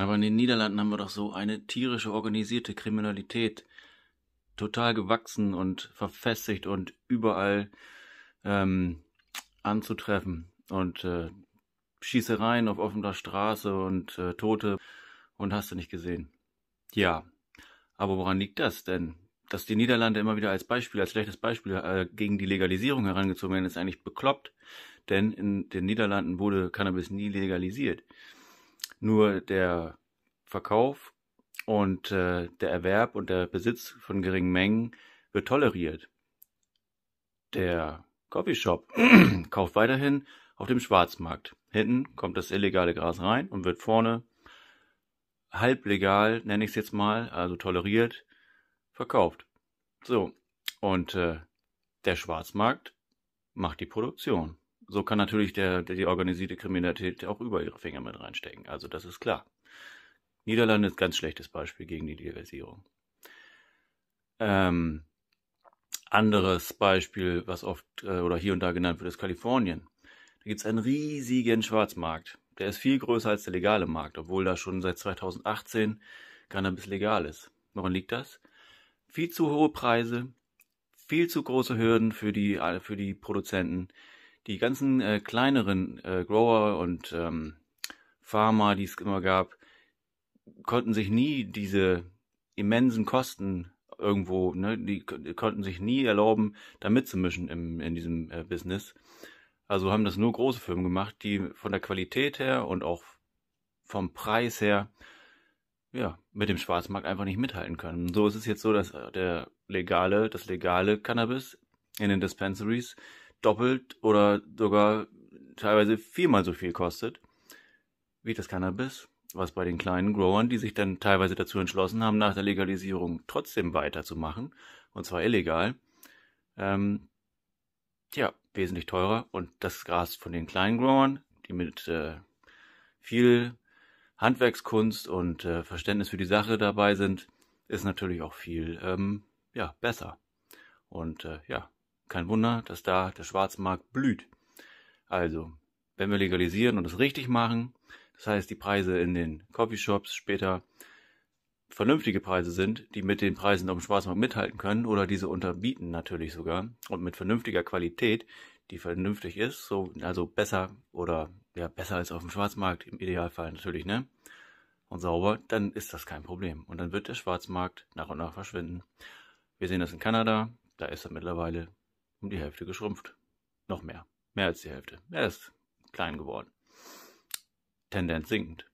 Aber in den Niederlanden haben wir doch so eine tierische organisierte Kriminalität total gewachsen und verfestigt und überall ähm, anzutreffen. Und äh, Schießereien auf offener Straße und äh, Tote und hast du nicht gesehen. Ja, aber woran liegt das denn? Dass die Niederlande immer wieder als Beispiel, als schlechtes Beispiel äh, gegen die Legalisierung herangezogen werden, ist eigentlich bekloppt, denn in den Niederlanden wurde Cannabis nie legalisiert. Nur der Verkauf und äh, der Erwerb und der Besitz von geringen Mengen wird toleriert. Der Coffeeshop kauft weiterhin auf dem Schwarzmarkt. Hinten kommt das illegale Gras rein und wird vorne halblegal, nenne ich es jetzt mal, also toleriert, verkauft. So, und äh, der Schwarzmarkt macht die Produktion so kann natürlich der, der, die organisierte Kriminalität auch über ihre Finger mit reinstecken. Also das ist klar. Niederlande ist ein ganz schlechtes Beispiel gegen die Diversierung. Ähm, anderes Beispiel, was oft äh, oder hier und da genannt wird, ist Kalifornien. Da gibt es einen riesigen Schwarzmarkt. Der ist viel größer als der legale Markt, obwohl da schon seit 2018 Cannabis legal ist. Woran liegt das? Viel zu hohe Preise, viel zu große Hürden für die, für die Produzenten, die ganzen äh, kleineren äh, Grower und ähm, Farmer, die es immer gab, konnten sich nie diese immensen Kosten irgendwo, ne, die, konnten sich nie erlauben, da mitzumischen im, in diesem äh, Business. Also haben das nur große Firmen gemacht, die von der Qualität her und auch vom Preis her ja, mit dem Schwarzmarkt einfach nicht mithalten können. So ist es jetzt so, dass äh, der legale, das legale Cannabis in den Dispensaries doppelt oder sogar teilweise viermal so viel kostet wie das Cannabis, was bei den kleinen Growern, die sich dann teilweise dazu entschlossen haben, nach der Legalisierung trotzdem weiterzumachen, und zwar illegal, ähm, ja, wesentlich teurer. Und das Gras von den kleinen Growern, die mit äh, viel Handwerkskunst und äh, Verständnis für die Sache dabei sind, ist natürlich auch viel ähm, ja, besser. Und äh, ja, kein Wunder, dass da der Schwarzmarkt blüht. Also, wenn wir legalisieren und es richtig machen, das heißt, die Preise in den Coffeeshops später vernünftige Preise sind, die mit den Preisen auf dem Schwarzmarkt mithalten können oder diese unterbieten natürlich sogar und mit vernünftiger Qualität, die vernünftig ist, so, also besser oder ja, besser als auf dem Schwarzmarkt im Idealfall natürlich, ne? Und sauber, dann ist das kein Problem. Und dann wird der Schwarzmarkt nach und nach verschwinden. Wir sehen das in Kanada, da ist er mittlerweile um die Hälfte geschrumpft. Noch mehr. Mehr als die Hälfte. Er ist klein geworden. Tendenz sinkend.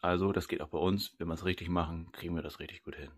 Also, das geht auch bei uns. Wenn wir es richtig machen, kriegen wir das richtig gut hin.